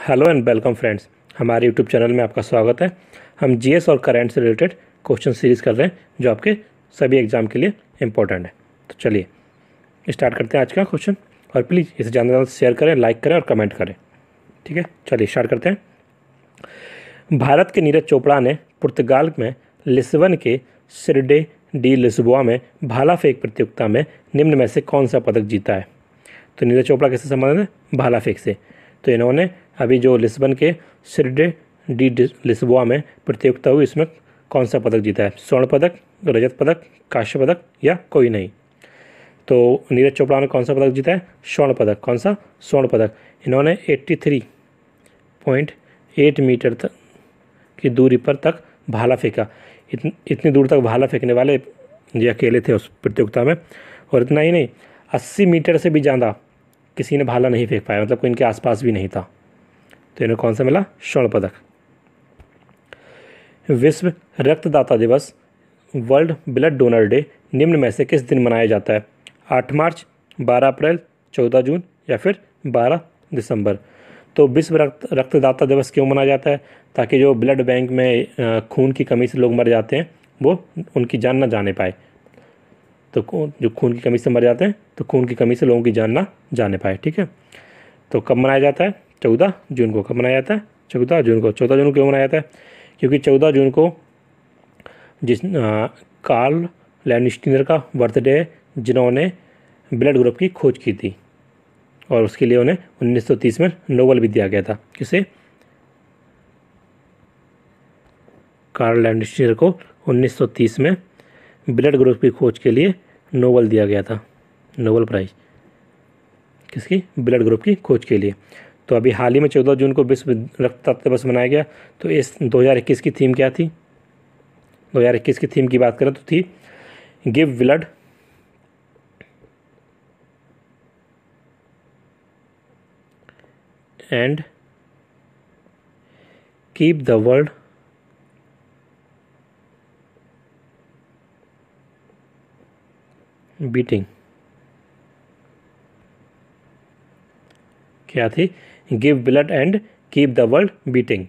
hello and welcome friends हमारे YouTube channel में आपका स्वागत है हम जीएस और करेंट से रिलेटेड क्वेश्चन सीरीज़ कर रहे हैं जो आपके सभी एग्ज़ाम के लिए इंपॉर्टेंट है तो चलिए स्टार्ट करते हैं आज का क्वेश्चन और प्लीज़ इसे ज़्यादा ज़्यादा शेयर करें लाइक करें और कमेंट करें ठीक है चलिए स्टार्ट करते हैं भारत के नीरज चोपड़ा ने पुर्तगाल में लिस्बन के सिरडे डी लिस्बुआ में भाला फेंक प्रतियोगिता में निम्न में से कौन सा पदक जीता है तो नीरज चोपड़ा किससे संबंधित है भाला फेंक से तो इन्होंने अभी जो लिस्बन के सिरडे डी लिस्बुआ में प्रतियोगिता हुई इसमें कौन सा पदक जीता है स्वर्ण पदक रजत पदक काश्य पदक या कोई नहीं तो नीरज चोपड़ा ने कौन सा पदक जीता है स्वर्ण पदक कौन सा स्वर्ण पदक इन्होंने 83.8 मीटर तक की दूरी पर तक भाला फेंका इत इतनी दूर तक भाला फेंकने वाले ये अकेले थे उस प्रतियोगिता में और इतना ही नहीं 80 मीटर से भी ज़्यादा किसी ने भाला नहीं फेंक पाया मतलब कोई इनके आसपास भी नहीं था तो इन्हें कौन सा मिला स्वर्ण पदक विश्व रक्तदाता दिवस वर्ल्ड ब्लड डोनर डे निम्न में से किस दिन मनाया जाता है आठ मार्च बारह अप्रैल चौदह जून या फिर बारह दिसंबर तो विश्व रक्त रक्तदाता दिवस क्यों मनाया जाता है ताकि जो ब्लड बैंक में खून की कमी से लोग मर जाते हैं वो उनकी जान ना जाने पाए तो जो खून की कमी से मर जाते हैं तो खून की कमी से लोगों की जान ना जाने पाए ठीक है तो कब मनाया जाता है चौदह जून को कब मनाया जाता है चौदह जून को चौदह जून को क्यों मनाया जाता है क्योंकि चौदह जून को जिस कार्ल लैंडस्टीनर का बर्थडे है जिन्होंने ब्लड ग्रुप की खोज की थी और उसके लिए उन्हें 1930 में नोबल भी दिया गया था किसे कार्ल लैंडस्टीनर को 1930 में ब्लड ग्रुप की खोज के लिए नोबल दिया गया था नोबल प्राइज़ किसकी ब्लड ग्रुप की खोज के लिए तो अभी हाल ही में चौदह जून को विश्व रक्तदाता दिवस मनाया गया तो इस 2021 की थीम क्या थी 2021 की थीम की बात करें तो थी give blood and keep the world beating क्या थी give blood and keep the world beating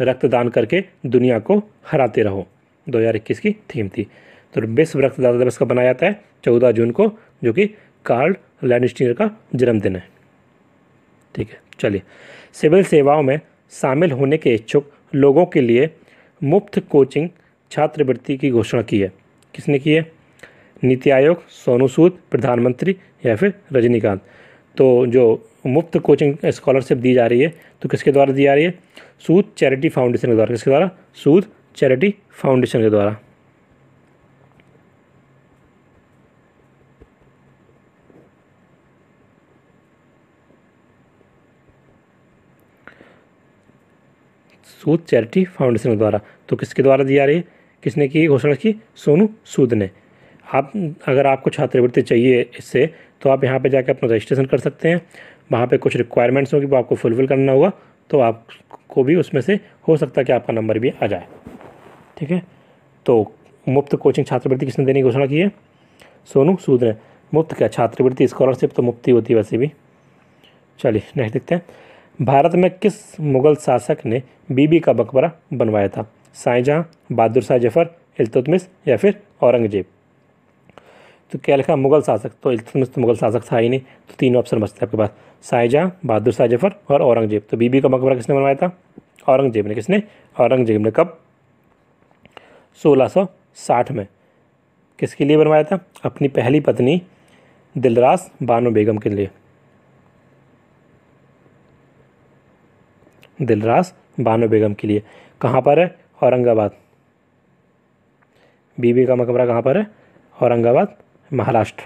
रक्तदान करके दुनिया को हराते रहो 2021 की थीम थी तो विश्व रक्तदाता दिवस का बनाया जाता है चौदह जून को जो कि कार्ल लैंडस्टीनर का जन्मदिन है ठीक है चलिए सिविल सेवाओं में शामिल होने के इच्छुक लोगों के लिए मुफ्त कोचिंग छात्रवृत्ति की घोषणा की है किसने की है नीति आयोग सोनू सूद प्रधानमंत्री या फिर रजनीकांत तो जो मुफ्त कोचिंग स्कॉलरशिप दी जा रही है तो किसके द्वारा दी जा रही है सूद चैरिटी फाउंडेशन के द्वारा किसके द्वारा सूद चैरिटी फाउंडेशन के द्वारा सूद चैरिटी फाउंडेशन के द्वारा तो किसके द्वारा दी जा रही है किसने की घोषणा की सोनू सूद ने आप अगर आपको छात्रवृत्ति चाहिए इससे तो आप यहाँ पे जाके अपना रजिस्ट्रेशन कर सकते हैं वहाँ पे कुछ रिक्वायरमेंट्स होगी वो आपको फुलफ़िल करना होगा तो आपको भी उसमें से हो सकता है कि आपका नंबर भी आ जाए ठीक है तो मुफ्त कोचिंग छात्रवृत्ति किसने देने की घोषणा की है सोनू सूद ने मुफ्त क्या छात्रवृत्ति स्कॉलरशिप तो मुफ्त ही होती है वैसे भी चलिए नेक्स्ट देखते हैं भारत में किस मुग़ल शासक ने बीबी का मकबरा बनवाया था शाहजहाँ बहादुर शाह जफ़र इलतुतमिस या फिर औरंगजेब तो क्या लिखा मुगल शासक तो इल्तुतमिश तो मुगल शासक था ही नहीं तो तीनों ऑप्शन बचते हैं आपके पास शाहजहाँ बहादुर शाह जफर और औरंगजेब तो बीबी का मकबरा किसने बनवाया था औरंगजेब ने किसने औरंगजेब ने कब 1660 में किसके लिए बनवाया था अपनी पहली पत्नी दिलरास बानो बेगम के लिए दिलरास बानो बेगम के लिए कहाँ पर है औरंगाबाद बीबी का मकबरा कहाँ पर है औरंगाबाद महाराष्ट्र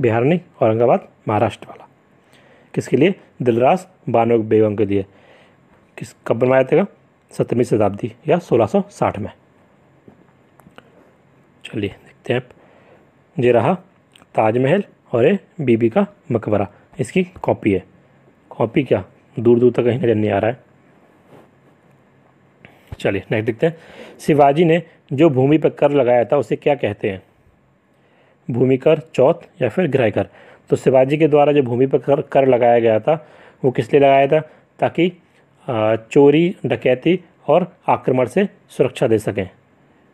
बिहार नहीं औरंगाबाद महाराष्ट्र वाला किसके लिए दिलराज बानो बेगम के लिए किस कब बनवाया थे सत्रहवीं शताब्दी या 1660 में चलिए देखते हैं आप ये रहा ताजमहल और ये बीबी का मकबरा इसकी कॉपी है कॉपी क्या दूर दूर तक कहीं नज़र नहीं आ रहा है चलिए नेक्स्ट देखते हैं शिवाजी ने जो भूमि पर कर लगाया था उसे क्या कहते हैं भूमि कर चौथ या फिर ग्रह कर तो शिवाजी के द्वारा जो भूमि पर कर, कर लगाया गया था वो किस लिए लगाया था ताकि चोरी डकैती और आक्रमण से सुरक्षा दे सकें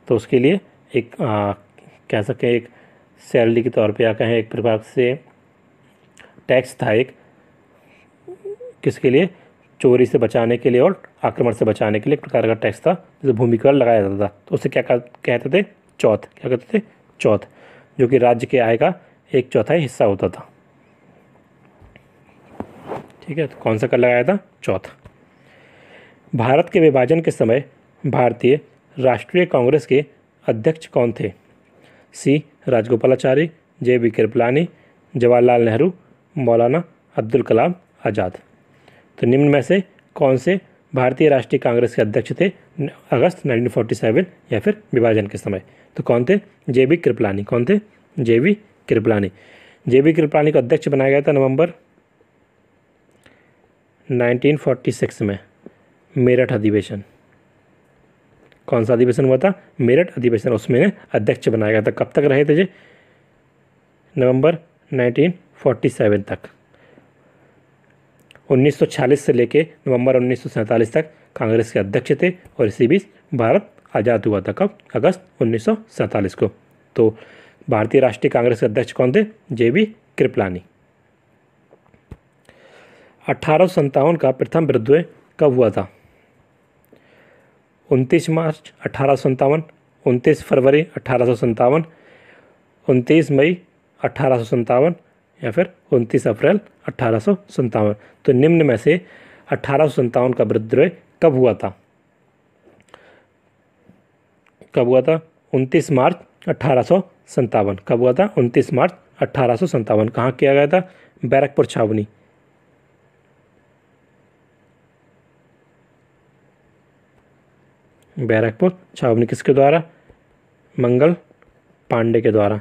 तो उसके लिए एक आ, कह सकें एक सैलरी के तौर पे या कहें एक प्रकार से टैक्स था एक किसके लिए चोरी से बचाने के लिए और आक्रमण से बचाने के लिए एक प्रकार का टैक्स था जैसे भूमि कर लगाया जाता था तो उसे क्या कहते थे चौथ क्या कहते थे चौथ जो कि राज्य के आय का एक चौथाई हिस्सा होता था ठीक है तो कौन सा कर लगाया था चौथा भारत के विभाजन के समय भारतीय राष्ट्रीय कांग्रेस के अध्यक्ष कौन थे C Rajagopalachari J B Kripalani Jawaharlal Nehru Maulana Abdul कलाम आज़ाद तो निम्न में से कौन से भारतीय राष्ट्रीय कांग्रेस के अध्यक्ष थे अगस्त 1947 या फिर विभाजन के समय तो कौन थे जे बी कृपलानी कौन थे J B Kripalani J B Kripalani को अध्यक्ष बनाया गया था नवंबर 1946 में मेरठ अधिवेशन कौन सा अधिवेशन हुआ था मेरठ अधिवेशन उसमें अध्यक्ष बनाया गया था कब तक रहे थे जी नवंबर 1947 तक 1940 से लेकर नवंबर उन्नीस तक कांग्रेस के अध्यक्ष थे और इसी बीच भारत आज़ाद हुआ था कब अगस्त उन्नीस को तो भारतीय राष्ट्रीय कांग्रेस के अध्यक्ष कौन थे जे बी कृपलानी अठारह का प्रथम विद्रोह कब हुआ था उनतीस मार्च अठारह सौ फरवरी अठारह सौ मई अठारह सौ या फिर उनतीस अप्रैल अट्ठारह तो निम्न में से अट्ठारह का विद्रोह कब हुआ था कब हुआ था उनतीस मार्च अट्ठारह कब हुआ था उनतीस मार्च अट्ठारह कहाँ किया गया था बैरकपुर छावनी बैरकपुर छावनी किसके द्वारा मंगल पांडे के द्वारा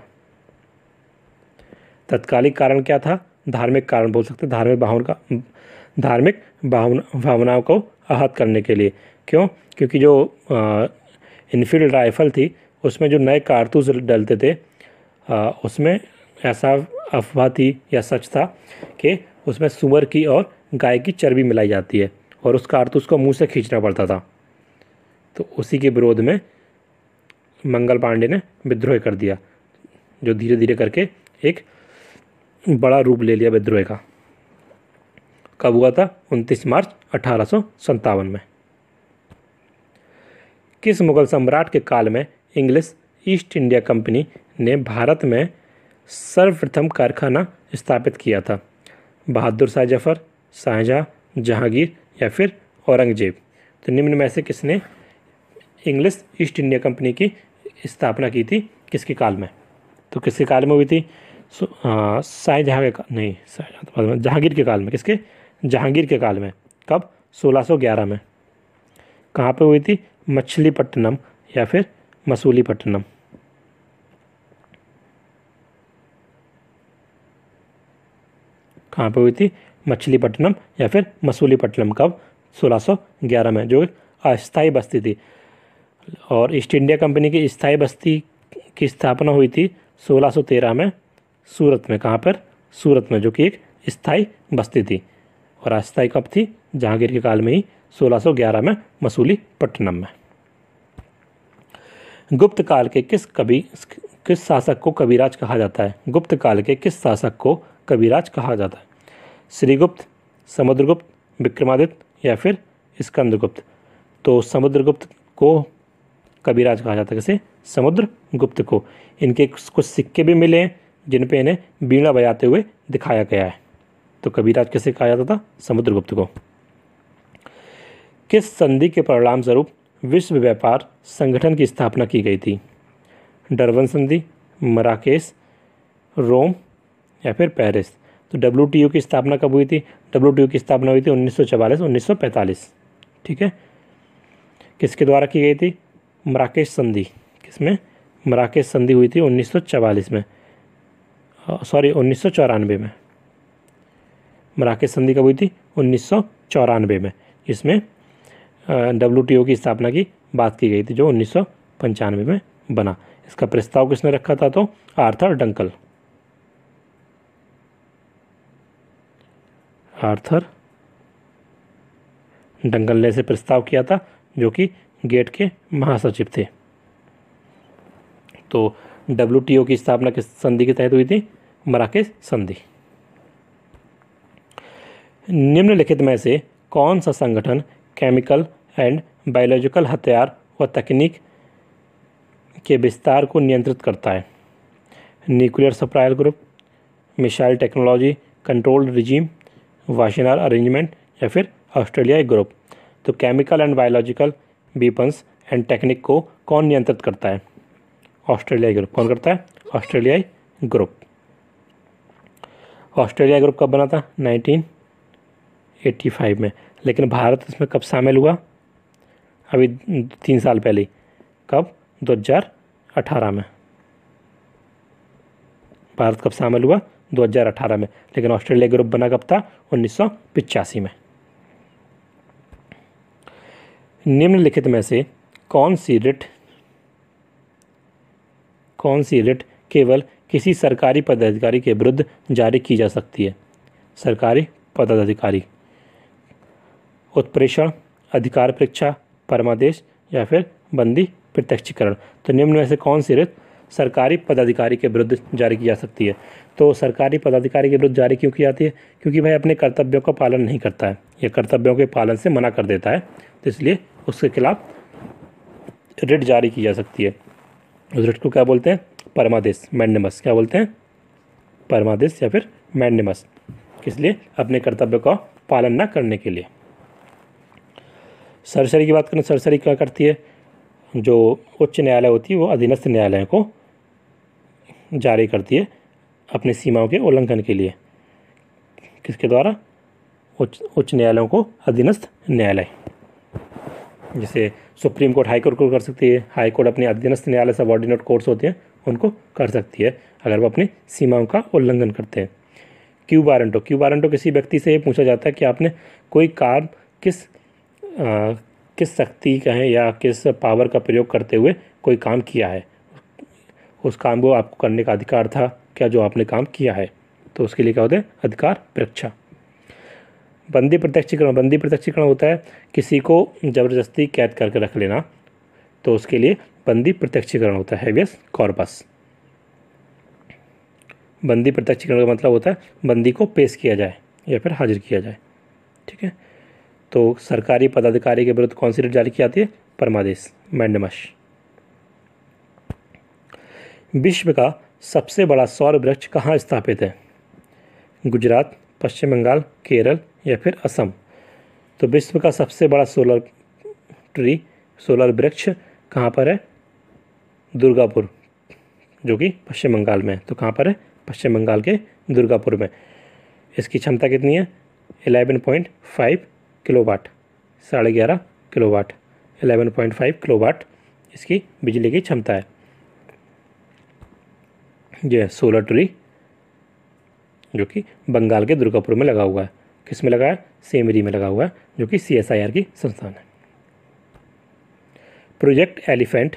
तत्कालिक कारण क्या था धार्मिक कारण बोल सकते धार्मिक भावना का धार्मिक भावना भावनाओं को आहत करने के लिए क्यों क्योंकि जो इनफील्ड राइफ़ल थी उसमें जो नए कारतूस डलते थे आ, उसमें ऐसा अफवाह थी या सच था कि उसमें सुअर की और गाय की चर्बी मिलाई जाती है और उस कारतूस को मुंह से खींचना पड़ता था तो उसी के विरोध में मंगल पांडे ने विद्रोह कर दिया जो धीरे धीरे करके एक बड़ा रूप ले लिया विद्रोह का कब हुआ था 29 मार्च अठारह में किस मुगल सम्राट के काल में इंग्लिश ईस्ट इंडिया कंपनी ने भारत में सर्वप्रथम कारखाना स्थापित किया था बहादुर शाह जफर शाहजहाँ जहांगीर या फिर औरंगजेब तो निम्न में से किसने इंग्लिश ईस्ट इंडिया कंपनी की स्थापना की थी किसके काल में तो किसके काल में हुई थी शाह जहाँ के नहीं शाहजहाँ तो में जहांगीर के काल में किसके जहांगीर के काल में कब 1611 में कहाँ पे हुई थी मछलीपट्टनम या फिर मसूलीपट्टनम कहाँ पे हुई थी मछलीपट्टनम या फिर मसूलीपट्टनम कब 1611 में जो अस्थाई बस्ती थी और ईस्ट इंडिया कंपनी की स्थायी बस्ती की स्थापना हुई थी 1613 में सूरत में कहाँ पर सूरत में जो कि एक स्थाई बस्ती थी और अस्थाई कब थी जहांगीर के काल में ही 1611 में मसूली पट्टनम में गुप्त काल के किस कवि किस शासक को कविराज कहा जाता है गुप्त काल के किस शासक को कविराज कहा जाता है श्रीगुप्त समुद्रगुप्त विक्रमादित्य या फिर स्कंदगुप्त तो समुद्रगुप्त को कविराज कहा जाता है कैसे समुद्रगुप्त को इनके कुछ सिक्के भी मिले हैं जिन पे इन्हें बीड़ा बजाते हुए दिखाया गया है तो कबीराज किसे कहा जाता था समुद्रगुप्त को किस संधि के परिणाम स्वरूप विश्व व्यापार संगठन की स्थापना की गई थी डरवन संधि मराकेश रोम या फिर पेरिस तो डब्ल्यू की स्थापना कब हुई थी डब्ल्यू की स्थापना हुई थी उन्नीस सौ ठीक है किसके द्वारा की गई थी मराकेश संधि किसमें मराकेश संधि हुई थी 1944 में सॉरी उन्नीस सौ चौरानवे में मराकेश संधि कब हुई थी उन्नीस सौ चौरानवे में इसमें डब्ल्यू की स्थापना की बात की गई थी जो उन्नीस सौ पंचानवे में बना इसका प्रस्ताव किसने रखा था तो आर्थर डंकल आर्थर डंकल ने से प्रस्ताव किया था जो कि गेट के महासचिव थे तो डब्ल्यू की स्थापना किस संधि के तहत हुई थी मराकेश संधि निम्नलिखित में से कौन सा संगठन केमिकल एंड बायोलॉजिकल हथियार व तकनीक के विस्तार को नियंत्रित करता है nuclear supplier group missile technology control regime Wassenaar arrangement या फिर ऑस्ट्रेलिया ग्रुप तो chemical and biological weapons and technique को कौन नियंत्रित करता है ऑस्ट्रेलियाई ग्रुप कौन करता है ऑस्ट्रेलियाई ग्रुप ऑस्ट्रेलिया ग्रुप कब बना था 1985 में लेकिन भारत इसमें कब शामिल हुआ अभी तीन साल पहले कब 2018 में भारत कब शामिल हुआ 2018 में लेकिन ऑस्ट्रेलिया ग्रुप बना कब था उन्नीस में निम्नलिखित में से कौन सी रिट कौन सी रिट केवल किसी सरकारी पदाधिकारी के विरुद्ध जारी की जा सकती है सरकारी पदाधिकारी उत्प्रेषण अधिकार परीक्षा परमादेश या फिर बंदी प्रत्यक्षीकरण तो निम्न में से कौन सी रित सरकारी पदाधिकारी के विरुद्ध जारी की जा सकती है तो सरकारी पदाधिकारी के विरुद्ध जारी क्यों की जाती है क्योंकि वह अपने कर्तव्यों का पालन नहीं करता है या कर्तव्यों के पालन से मना कर देता है तो इसलिए उसके खिलाफ रिट जारी की जा सकती है उस रिट को क्या बोलते हैं परमादेश मैंडमस क्या बोलते हैं परमादेश या फिर मैंडमस इसलिए अपने कर्तव्य का पालन न करने के लिए सरसरी की बात करें सरसरी क्या करती है जो उच्च न्यायालय होती है वो अधीनस्थ न्यायालय को जारी करती है अपनी सीमाओं के उल्लंघन के लिए किसके द्वारा उच्च उच्च न्यायालयों को अधीनस्थ न्यायालय जैसे सुप्रीम कोर्ट हाई कोर्ट को कर सकती है हाई कोर्ट अपने अधीनस्थ न्यायालय सब ऑर्डिनेट कोर्ट्स होते हैं उनको कर सकती है अगर वो अपनी सीमाओं का उल्लंघन करते हैं क्यू वारंटो क्यू वारंटो किसी व्यक्ति से ये पूछा जाता है कि आपने कोई काम किस आ, किस शक्ति का है या किस पावर का प्रयोग करते हुए कोई काम किया है उस काम को आपको करने का अधिकार था क्या जो आपने काम किया है तो उसके लिए क्या होता है अधिकार परीक्षा बंदी प्रत्यक्षीकरण बंदी प्रत्यक्षीकरण होता है किसी को ज़बरदस्ती कैद करके रख लेना तो उसके लिए बंदी प्रत्यक्षीकरण होता है हैबियस कॉर्पस बंदी प्रत्यक्षीकरण का मतलब होता है बंदी को पेश किया जाए या फिर हाजिर किया जाए ठीक है तो सरकारी पदाधिकारी के विरुद्ध कौन सी रिट जारी की जाती है परमादेश मैंडमश विश्व का सबसे बड़ा सौर वृक्ष कहाँ स्थापित है गुजरात पश्चिम बंगाल केरल या फिर असम तो विश्व का सबसे बड़ा सोलर ट्री सोलर वृक्ष कहाँ पर है दुर्गापुर जो कि पश्चिम बंगाल में है तो कहाँ पर है पश्चिम बंगाल के दुर्गापुर में इसकी क्षमता कितनी है eleven point five kilowatt साढ़े ग्यारह kilowatt eleven point five kilowatt इसकी बिजली की क्षमता है यह सोलर ट्री जो कि बंगाल के दुर्गापुर में लगा हुआ है किस में लगा है सेमरी में लगा हुआ है जो कि सी की संस्थान है प्रोजेक्ट एलिफेंट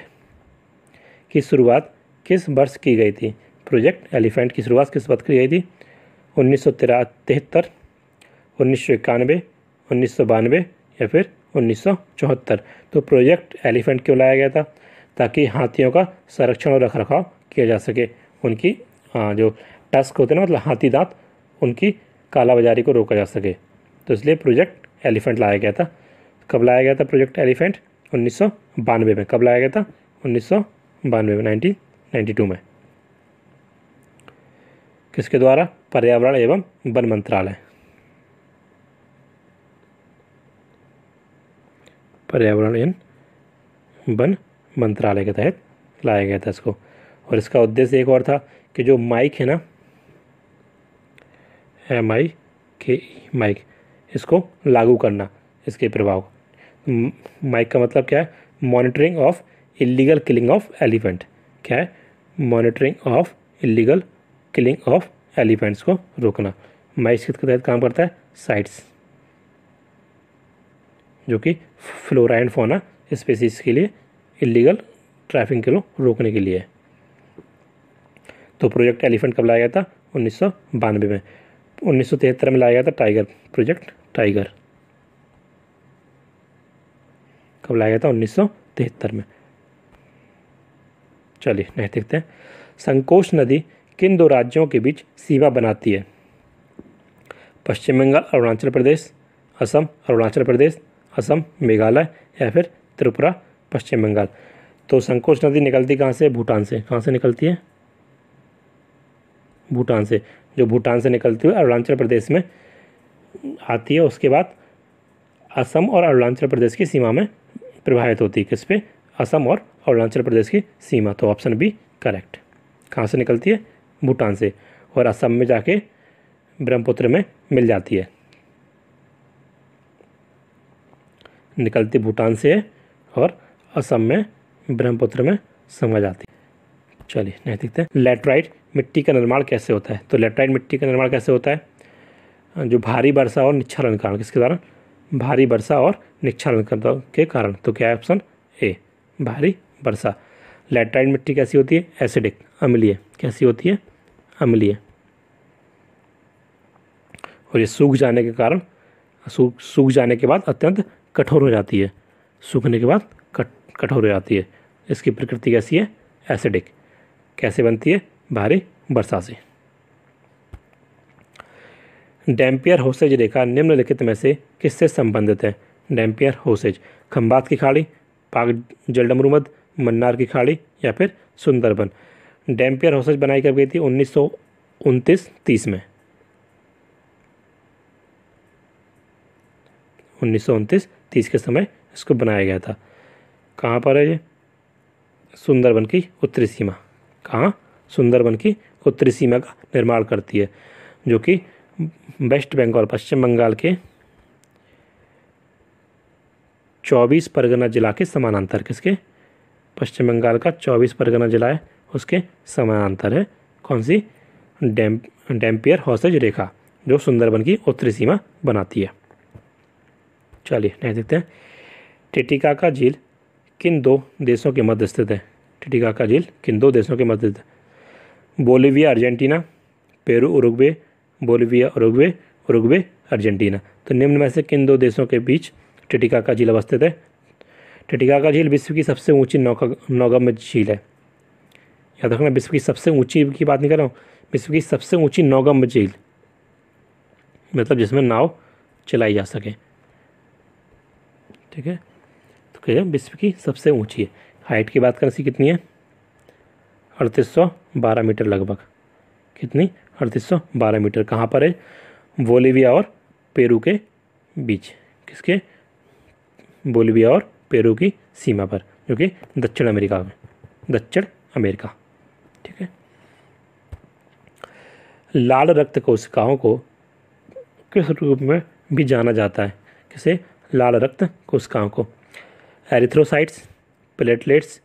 की शुरुआत किस वर्ष की गई थी प्रोजेक्ट एलिफेंट की शुरुआत किस वर्ष की गई थी उन्नीस सौ तिहत्तर उन्नीस सौ इक्यानवे उन्नीस सौ बानवे या फिर उन्नीस सौ चौहत्तर तो प्रोजेक्ट एलिफेंट क्यों लाया गया था ताकि हाथियों का संरक्षण और रखरखाव किया जा सके उनकी आ, जो टस्क होते हैं ना मतलब हाथी दांत उनकी कालाबाजारी को रोका जा सके तो इसलिए प्रोजेक्ट एलिफेंट लाया गया था कब लाया गया था प्रोजेक्ट एलिफेंट उन्नीस में कब लाया गया था उन्नीस बानवे में नाइनटीन टू में किसके द्वारा पर्यावरण एवं वन मंत्रालय पर्यावरण एवं वन मंत्रालय के तहत लाया गया था इसको और इसका उद्देश्य एक और था कि जो माइक है ना एम आई के माइक इसको लागू करना इसके प्रभाव माइक का मतलब क्या है monitoring of illegal killing of elephant क्या है monitoring of illegal killing of elephants को रोकना माइस के तहत काम करता है साइट्स जो कि फ्लोरा एंड फोना स्पेसीज के लिए इलीगल ट्रैफिक लोग रोकने के लिए तो प्रोजेक्ट एलिफेंट कब लाया गया था उन्नीस में उन्नीस में लाया गया था टाइगर प्रोजेक्ट टाइगर कब लाया गया था उन्नीस में चलिए नहीं देखते हैं संकोच नदी किन दो राज्यों के बीच सीमा बनाती है पश्चिम बंगाल अरुणाचल प्रदेश असम अरुणाचल प्रदेश असम मेघालय या फिर त्रिपुरा पश्चिम बंगाल तो संकोच नदी निकलती कहाँ से भूटान से कहाँ से निकलती है भूटान से जो भूटान से निकलती है अरुणाचल प्रदेश में आती है उसके बाद असम और अरुणाचल प्रदेश की सीमा में प्रभावित होती है किस पे असम और अरुणाचल प्रदेश की सीमा तो ऑप्शन बी करेक्ट कहाँ से निकलती है भूटान से और असम में जाके ब्रह्मपुत्र में मिल जाती है निकलती भूटान से है और असम में ब्रह्मपुत्र में समा जाती है चलिए नहीं देखते हैं लेटराइट मिट्टी का निर्माण कैसे होता है तो लेटराइट मिट्टी का निर्माण कैसे होता है जो भारी वर्षा और निक्षारण कारण किसके कारण भारी वर्षा और निक्षारण के कारण तो क्या है ऑप्शन ए भारी वर्षा लेटराइट मिट्टी कैसी होती है एसिडिक अम्लीय कैसी होती है अम्लीय और ये सूख जाने के कारण सूख सूख जाने के बाद अत्यंत कठोर हो जाती है सूखने के बाद कठोर हो जाती है इसकी प्रकृति कैसी है एसिडिक कैसे बनती है भारी वर्षा से डैम्पियर होसेज रेखा निम्नलिखित में से किससे संबंधित है डैम्पियर होसेज खम्बात की खाड़ी पाक जलडमरूमद मन्नार की खाड़ी या फिर सुंदरबन डैम्पियर हाउसेज बनाई कब गई थी उन्नीस सौ उनतीस तीस में उन्नीस सौ उनतीस तीस के समय इसको बनाया गया था कहाँ पर है ये सुंदरबन की उत्तरी सीमा कहाँ सुंदरबन की उत्तरी सीमा का निर्माण करती है जो कि वेस्ट बंगाल पश्चिम बंगाल के चौबीस परगना जिला के समानांतर किसके पश्चिम बंगाल का चौबीस परगना जिला है उसके समानांतर है कौन सी डैम डैम्पियर हॉसेज रेखा जो सुंदरबन की उत्तरी सीमा बनाती है चलिए नेक्स्ट देखते हैं टिटिका का झील किन दो देशों के मध्य स्थित है टिटिका का झील किन दो देशों के मध्य Bolivia Argentina Peru Uruguay Bolivia Uruguay Uruguay Argentina तो निम्न में से किन दो देशों के बीच टिटिकाका झील अवस्थित है टिटिकाका झील विश्व की सबसे ऊंची नौगम्य झील है याद रखना विश्व की सबसे ऊंची की बात नहीं कर रहा हूँ विश्व की सबसे ऊंची नौगम्य झील मतलब जिसमें नाव चलाई जा सके ठीक है तो कह विश्व की सबसे ऊंची है हाइट की बात करें इसकी कितनी है अड़तीस सौ बारह मीटर लगभग कितनी अड़तीस सौ बारह मीटर कहाँ पर है बोलीविया और पेरू के बीच किसके बोलिविया और पेरू की सीमा पर जो कि दक्षिण अमेरिका में दक्षिण अमेरिका ठीक है लाल रक्त कोशिकाओं को किस रूप में भी जाना जाता है किसे लाल रक्त कोशिकाओं को एरिथ्रोसाइट्स प्लेटलेट्स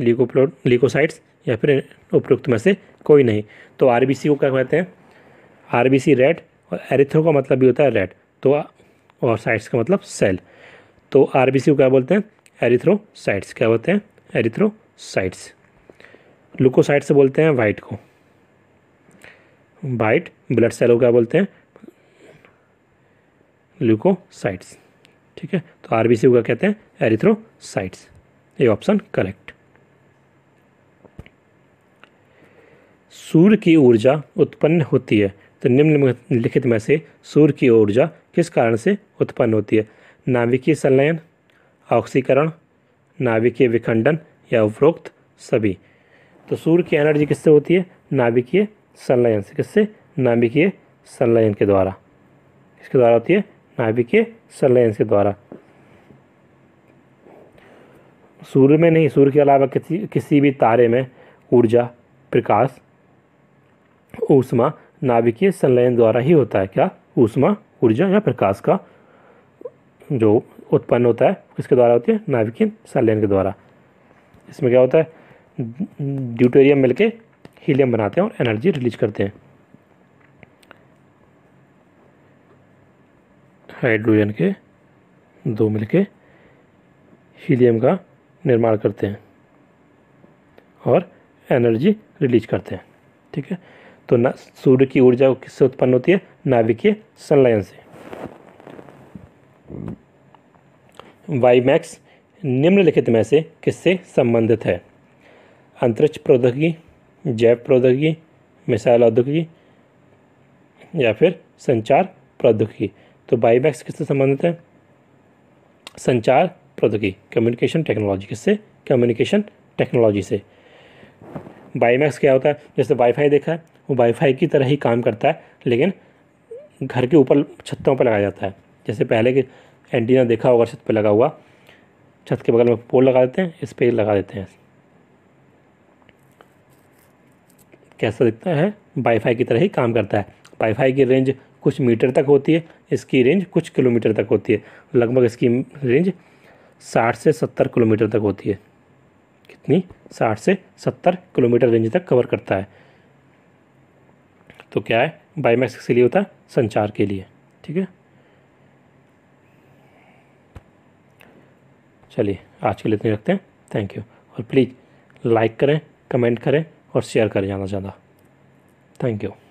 लिकोप्लो लीकोसाइट्स या फिर उपयुक्त में से कोई नहीं तो आरबीसी को क्या कहते हैं आरबीसी रेड और एरिथ्रो का मतलब भी होता है रेड तो और साइट्स का मतलब सेल तो आर को क्या बोलते हैं एरिथ्रोसाइट्स क्या बोलते हैं एरिथ्रोसाइट्स लुकोसाइट से बोलते हैं वाइट को वाइट ब्लड सेल को क्या बोलते हैं ल्यूकोसाइट्स ठीक है तो आर को क्या कहते हैं एरिथ्रोसाइट्स ये ऑप्शन करेक्ट सूर्य की ऊर्जा उत्पन्न होती है तो निम्नलिखित में से सूर्य की ऊर्जा किस कारण से उत्पन्न होती है नाभिकीय संलयन ऑक्सीकरण नाभिकीय विखंडन या उपरोक्त सभी तो सूर्य की एनर्जी किससे होती है नाभिकीय संलयन से किससे नाभिकीय संलयन के द्वारा इसके द्वारा होती है नाभिकीय संलयन के द्वारा सूर्य में नहीं सूर्य के अलावा किसी किसी भी तारे में ऊर्जा प्रकाश ऊष्मा नाभिकीय संलयन द्वारा ही होता है क्या ऊष्मा ऊर्जा या प्रकाश का जो उत्पन्न होता है किसके द्वारा होती है नाभिकीय संलयन के द्वारा इसमें क्या होता है ड्यूटेरियम मिलके हीलियम बनाते हैं और एनर्जी रिलीज करते हैं हाइड्रोजन के दो मिलके हीलियम का निर्माण करते हैं और एनर्जी रिलीज करते हैं ठीक है तो ना सूर्य की ऊर्जा किससे उत्पन्न होती है नाभिकीय संलयन से वाई मैक्स निम्नलिखित में से किससे संबंधित है अंतरिक्ष प्रौद्योगिकी जैव प्रौद्योगिकी मिसाइल औद्योगिकी या फिर संचार प्रौद्योगिकी तो मैक्स किससे संबंधित है संचार प्रौद्योगिकी कम्युनिकेशन टेक्नोलॉजी किससे कम्युनिकेशन टेक्नोलॉजी से बाईमैक्स क्या होता है जैसे वाईफाई देखा है वो वाईफाई की तरह ही काम करता है लेकिन घर के ऊपर छतों पर लगाया जाता है जैसे पहले के एंटीना देखा होगा छत पर लगा हुआ छत के बगल में पोल लगा देते हैं इस पर लगा देते हैं कैसा दिखता है वाईफाई की तरह ही काम करता है वाईफाई की रेंज कुछ मीटर तक होती है इसकी रेंज कुछ किलोमीटर तक होती है लगभग इसकी रेंज साठ से सत्तर किलोमीटर तक होती है कितनी साठ से सत्तर किलोमीटर रेंज तक कवर करता है तो क्या है बायोमैक्स के लिए होता है संचार के लिए ठीक है चलिए आज के लिए इतने रखते हैं थैंक यू और प्लीज़ लाइक करें कमेंट करें और शेयर करें ज़्यादा से ज़्यादा थैंक यू